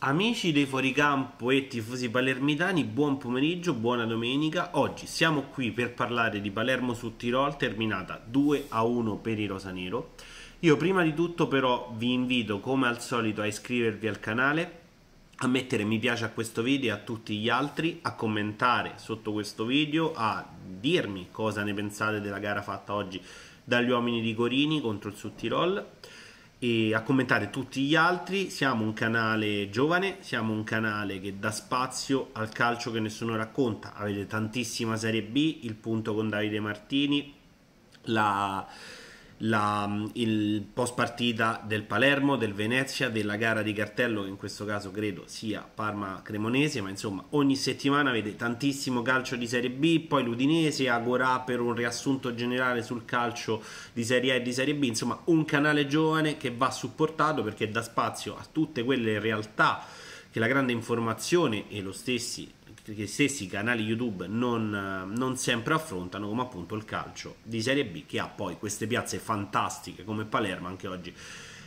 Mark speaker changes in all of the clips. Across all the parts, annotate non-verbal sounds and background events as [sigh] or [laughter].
Speaker 1: Amici dei fuoricampo e tifosi palermitani, buon pomeriggio, buona domenica. Oggi siamo qui per parlare di Palermo su Tirol, terminata 2 a 1 per i Rosanero. Io prima di tutto però vi invito come al solito a iscrivervi al canale, a mettere mi piace a questo video e a tutti gli altri, a commentare sotto questo video, a dirmi cosa ne pensate della gara fatta oggi dagli uomini di Corini contro il Sud Tirol e a commentare tutti gli altri. Siamo un canale giovane, siamo un canale che dà spazio al calcio che nessuno racconta. Avete tantissima Serie B, il punto con Davide Martini, la la, mm, il post partita del Palermo, del Venezia, della gara di cartello che in questo caso credo sia Parma-Cremonese, ma insomma ogni settimana vede tantissimo calcio di Serie B, poi l'Udinese, Agorà per un riassunto generale sul calcio di Serie A e di Serie B, insomma un canale giovane che va supportato perché dà spazio a tutte quelle realtà che la grande informazione e lo stessi che stessi canali YouTube non, non, sempre affrontano, come appunto il calcio di Serie B, che ha poi queste piazze fantastiche come Palermo, anche oggi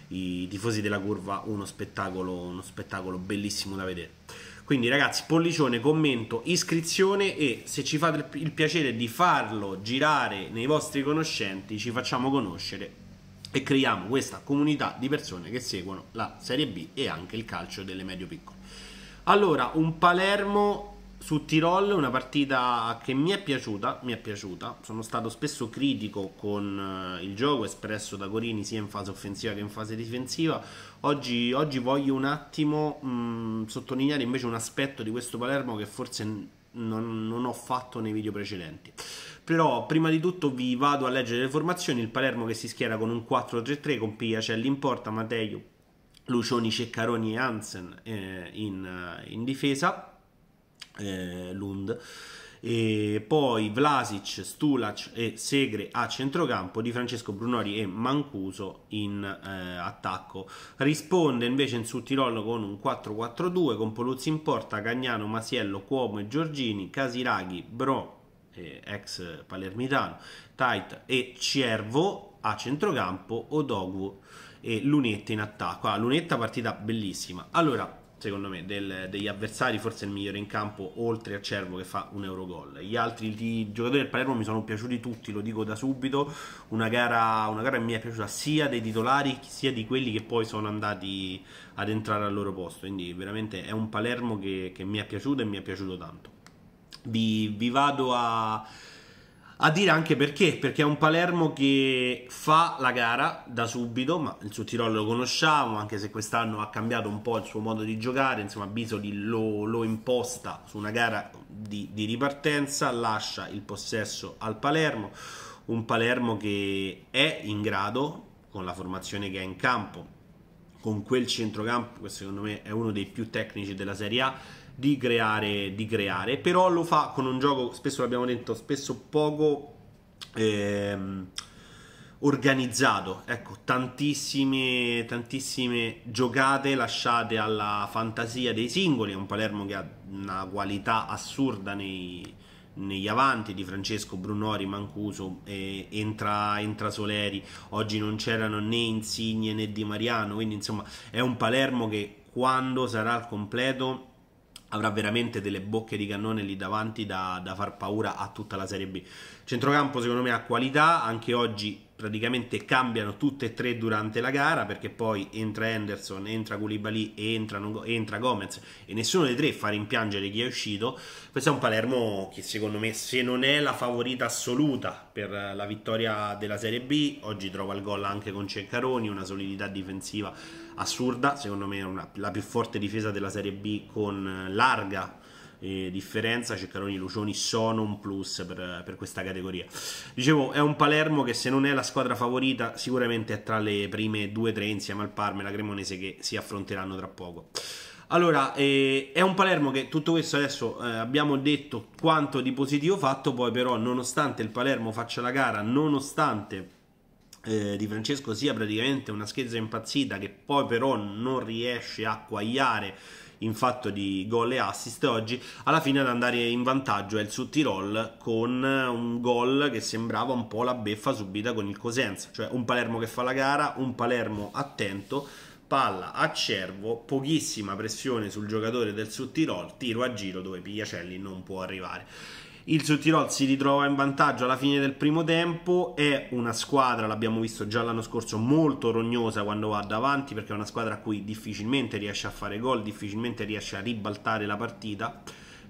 Speaker 1: i tifosi della curva, uno spettacolo, uno spettacolo bellissimo da vedere. Quindi ragazzi, pollicione, commento, iscrizione e se ci fate il piacere di farlo girare nei vostri conoscenti, ci facciamo conoscere e creiamo questa comunità di persone che seguono la Serie B e anche il calcio delle medio piccole. Allora, un Palermo su Tirol una partita che mi è piaciuta, mi è piaciuta, sono stato spesso critico con eh, il gioco espresso da Corini sia in fase offensiva che in fase difensiva, oggi, oggi voglio un attimo mh, mm, sottolineare invece un aspetto di questo Palermo che forse non, non ho fatto nei video precedenti però prima di tutto vi vado a leggere le formazioni, il Palermo che si schiera con un 4-3-3 con Piacelli in porta, Matteo, Lucioni, Ceccaroni e Hansen eh, in, eh, in difesa, eh, Lund. E poi Vlasic, Stulac e Segre a centrocampo, Di Francesco Brunori e Mancuso in eh, attacco. Risponde invece in Sud tirol con un 4-4-2 con Poluzzi in porta, Cagnano, Masiello, Cuomo e Giorgini, Casiraghi, Bro, eh, ex palermitano, Tait e Ciervo a centrocampo, Odogu e Lunetta in attacco. Ah, Lunetta partita bellissima. Allora, secondo me, del, degli avversari, forse il migliore in campo, oltre a Cervo che fa un Eurogol. Gli altri di, giocatori del Palermo mi sono piaciuti tutti, lo dico da subito. Una gara, una gara, che mi è piaciuta sia dei titolari sia di quelli che poi sono andati ad entrare al loro posto. Quindi veramente è un Palermo che, che mi è piaciuto e mi è piaciuto tanto. vi, vi vado a a dire anche perché, perché è un Palermo che fa la gara da subito, ma il suo Tirolo lo conosciamo, anche se quest'anno ha cambiato un po' il suo modo di giocare, insomma Bisoli lo, lo imposta su una gara di, di ripartenza, lascia il possesso al Palermo, un Palermo che è in grado, con la formazione che ha in campo, con quel centrocampo che secondo me è uno dei più tecnici della Serie A, di creare, di creare, però lo fa con un gioco, spesso l'abbiamo detto, spesso poco ehm, organizzato, ecco, tantissime, tantissime giocate lasciate alla fantasia dei singoli, è un Palermo che ha una qualità assurda nei, negli avanti di Francesco Brunori, Mancuso, eh, entra, entra, Soleri, oggi non c'erano né Insigne né Di Mariano, quindi insomma è un Palermo che quando sarà al completo avrà veramente delle bocche di cannone lì davanti da, da far paura a tutta la Serie B. Centrocampo secondo me ha qualità, anche oggi praticamente cambiano tutte e tre durante la gara perché poi entra Henderson, entra Koulibaly e entra, Gomez e nessuno dei tre fa rimpiangere chi è uscito questo è un Palermo che secondo me se non è la favorita assoluta per la vittoria della Serie B oggi trova il gol anche con Ceccaroni una solidità difensiva assurda secondo me è una, la più forte difesa della Serie B con larga eh, differenza. Ceccaroni cioè, Lucioni sono un plus per, per, questa categoria. Dicevo, è un Palermo che se non è la squadra favorita, sicuramente è tra le prime 2-3 insieme al Parma e la Cremonese che si affronteranno tra poco. Allora, eh, è un Palermo che tutto questo adesso eh, abbiamo detto quanto di positivo fatto, poi però nonostante il Palermo faccia la gara, nonostante eh, Di Francesco sia praticamente una scherza impazzita che poi però non riesce a quagliare in fatto di gol e assist oggi, alla fine ad andare in vantaggio è il Sud Tirol con un gol che sembrava un po' la beffa subita con il Cosenza, cioè un Palermo che fa la gara, un Palermo attento, palla a cervo, pochissima pressione sul giocatore del Sud Tirol, tiro a giro dove Pigliacelli non può arrivare. Il Sud si ritrova in vantaggio alla fine del primo tempo, è una squadra, l'abbiamo visto già l'anno scorso, molto rognosa quando va davanti perché è una squadra a cui difficilmente riesce a fare gol, difficilmente riesce a ribaltare la partita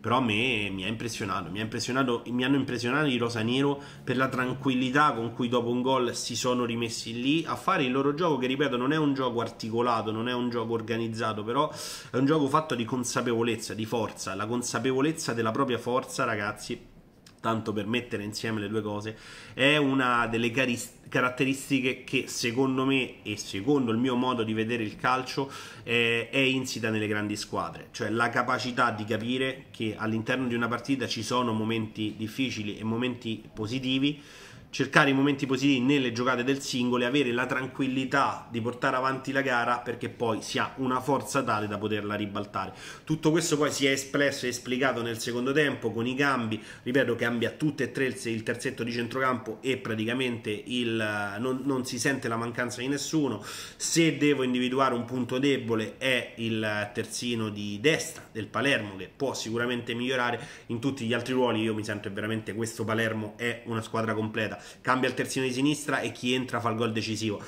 Speaker 1: però a me mi ha impressionato, mi, ha impressionato, mi hanno impressionato i Rosanero per la tranquillità con cui dopo un gol si sono rimessi lì a fare il loro gioco che ripeto non è un gioco articolato, non è un gioco organizzato, però è un gioco fatto di consapevolezza, di forza, la consapevolezza della propria forza ragazzi tanto per mettere insieme le due cose, è una delle carist- caratteristiche che secondo me e secondo il mio modo di vedere il calcio eh, è insita nelle grandi squadre, cioè la capacità di capire che all'interno di una partita ci sono momenti difficili e momenti positivi cercare i momenti positivi nelle giocate del singolo e avere la tranquillità di portare avanti la gara perché poi si ha una forza tale da poterla ribaltare. Tutto questo poi si è espresso e esplicato nel secondo tempo con i cambi, ripeto cambia tutte e tre il terzetto di centrocampo e praticamente il, non, non si sente la mancanza di nessuno. Se devo individuare un punto debole è il terzino di destra del Palermo che può sicuramente migliorare in tutti gli altri ruoli, io mi sento veramente questo Palermo è una squadra completa cambia il terzino di sinistra e chi entra fa il gol decisivo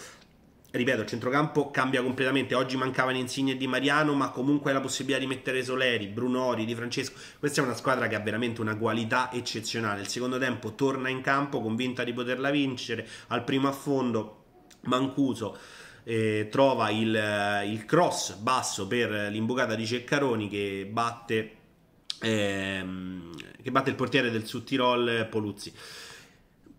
Speaker 1: ripeto, il centrocampo cambia completamente. Oggi mancavano Insigne e Di Mariano, ma comunque hai la possibilità di mettere Soleri, Brunori, Di Francesco. Questa è una squadra che ha veramente una qualità eccezionale. Il secondo tempo torna in campo convinta di poterla vincere. Al primo affondo Mancuso eh, trova il, eh, il, cross basso per l'imbucata di Ceccaroni che batte, ehm, che batte il portiere del Sud Tirol eh, Poluzzi.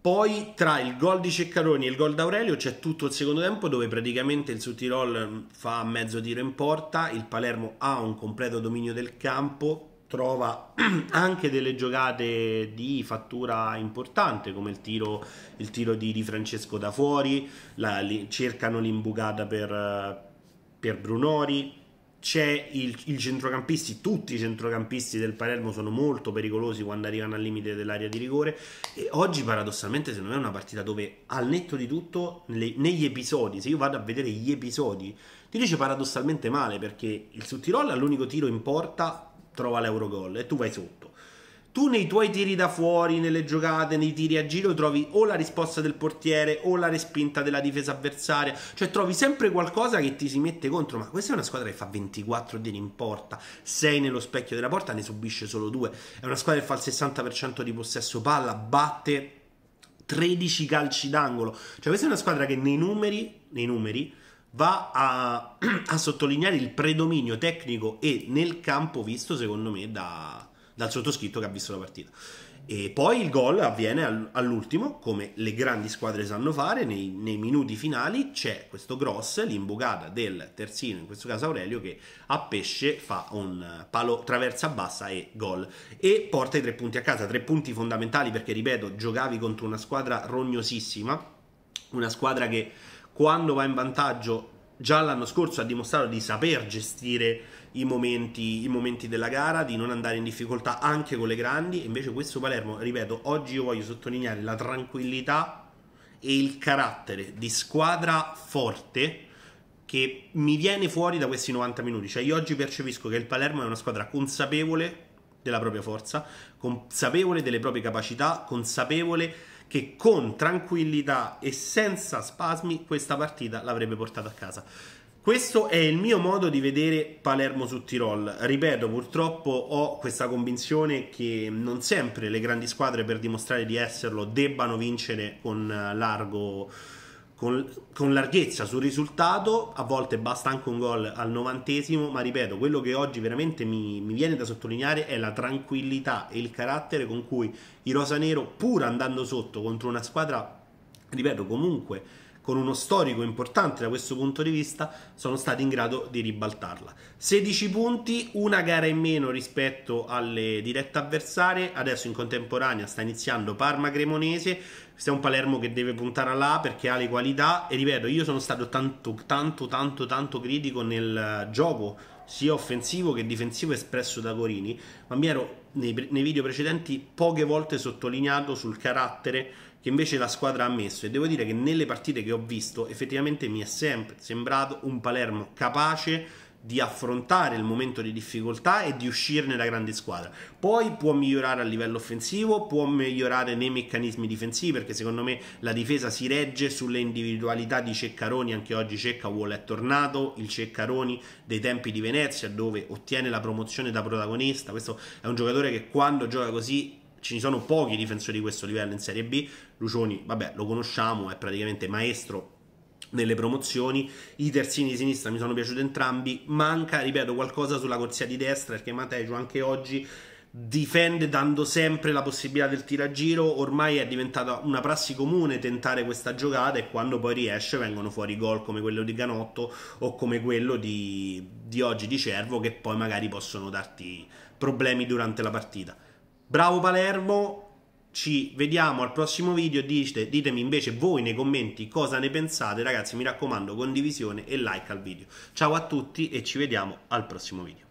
Speaker 1: Poi tra il gol di Ceccaroni e il gol d'Aurelio c'è tutto il secondo tempo dove praticamente il Sutirol mm, fa mezzo tiro in porta, il Palermo ha un completo dominio del campo, trova [clears throat] anche delle giocate di fattura importante come il tiro, il tiro di, di, Francesco da fuori, la, li, cercano l'imbucata per, eh, per Brunori, c'è il, il centrocampisti, tutti i centrocampisti del Palermo sono molto pericolosi quando arrivano al limite dell'area di rigore e oggi paradossalmente secondo me è una partita dove al netto di tutto nelle, negli episodi, se io vado a vedere gli episodi, ti dice paradossalmente male perché il Suttirol all'unico tiro in porta trova l'Eurogol e tu vai sotto tu nei tuoi tiri da fuori, nelle giocate, nei tiri a giro trovi o la risposta del portiere o la respinta della difesa avversaria, cioè trovi sempre qualcosa che ti si mette contro, ma questa è una squadra che fa 24 tiri in porta, 6 nello specchio della porta, ne subisce solo 2, è una squadra che fa il 60% di possesso palla, batte 13 calci d'angolo, cioè questa è una squadra che nei numeri, nei numeri va a, [clears throat] a sottolineare il predominio tecnico e nel campo visto secondo me da dal sottoscritto che ha visto la partita. E poi il gol avviene all'ultimo, come le grandi squadre sanno fare, nei, nei minuti finali c'è questo cross, l'imbucata del terzino, in questo caso Aurelio, che a pesce fa un palo traversa bassa e gol. E porta i tre punti a casa, tre punti fondamentali perché, ripeto, giocavi contro una squadra rognosissima, una squadra che quando va in vantaggio già l'anno scorso ha dimostrato di saper gestire i momenti, i momenti, della gara, di non andare in difficoltà anche con le grandi. Invece questo Palermo, ripeto, oggi io voglio sottolineare la tranquillità e il carattere di squadra forte che mi viene fuori da questi 90 minuti. Cioè io oggi percepisco che il Palermo è una squadra consapevole della propria forza, consapevole delle proprie capacità, consapevole che con tranquillità e senza spasmi questa partita l'avrebbe portata a casa. Questo è il mio modo di vedere Palermo su Tirol. Ripeto, purtroppo ho questa convinzione che non sempre le grandi squadre per dimostrare di esserlo debbano vincere con eh, largo con, con, larghezza sul risultato, a volte basta anche un gol al novantesimo, ma ripeto, quello che oggi veramente mi, mi viene da sottolineare è la tranquillità e il carattere con cui i Rosanero, pur andando sotto contro una squadra, ripeto, comunque con uno storico importante da questo punto di vista, sono stati in grado di ribaltarla. 16 punti, una gara in meno rispetto alle dirette avversarie, adesso in contemporanea sta iniziando Parma-Cremonese, questo è un Palermo che deve puntare là perché ha le qualità. E ripeto, io sono stato tanto, tanto, tanto, tanto critico nel eh, gioco, sia offensivo che difensivo, espresso da Corini. Ma mi ero nei, nei video precedenti poche volte sottolineato sul carattere che invece la squadra ha messo. E devo dire che nelle partite che ho visto, effettivamente mi è sempre sembrato un Palermo capace di affrontare il momento di difficoltà e di uscirne da grande squadra. Poi può migliorare a livello offensivo, può migliorare nei meccanismi difensivi, perché secondo me la difesa si regge sulle individualità di Ceccaroni, anche oggi Cecca vuole è tornato, il Ceccaroni dei tempi di Venezia dove ottiene la promozione da protagonista, questo è un giocatore che quando gioca così ci sono pochi difensori di questo livello in Serie B, Lucioni, vabbè, lo conosciamo, è praticamente maestro nelle promozioni. I terzini di sinistra mi sono piaciuti entrambi. Manca, ripeto, qualcosa sulla corsia di destra perché Matejo anche oggi difende dando sempre la possibilità del tiragiro. Ormai è diventata una prassi comune tentare questa giocata e quando poi riesce vengono fuori gol come quello di Ganotto o come quello di, di oggi di Cervo che poi magari possono darti problemi durante la partita. Bravo Palermo, ci vediamo al prossimo video, Dite, ditemi invece voi nei commenti cosa ne pensate, ragazzi mi raccomando condivisione e like al video. Ciao a tutti e ci vediamo al prossimo video.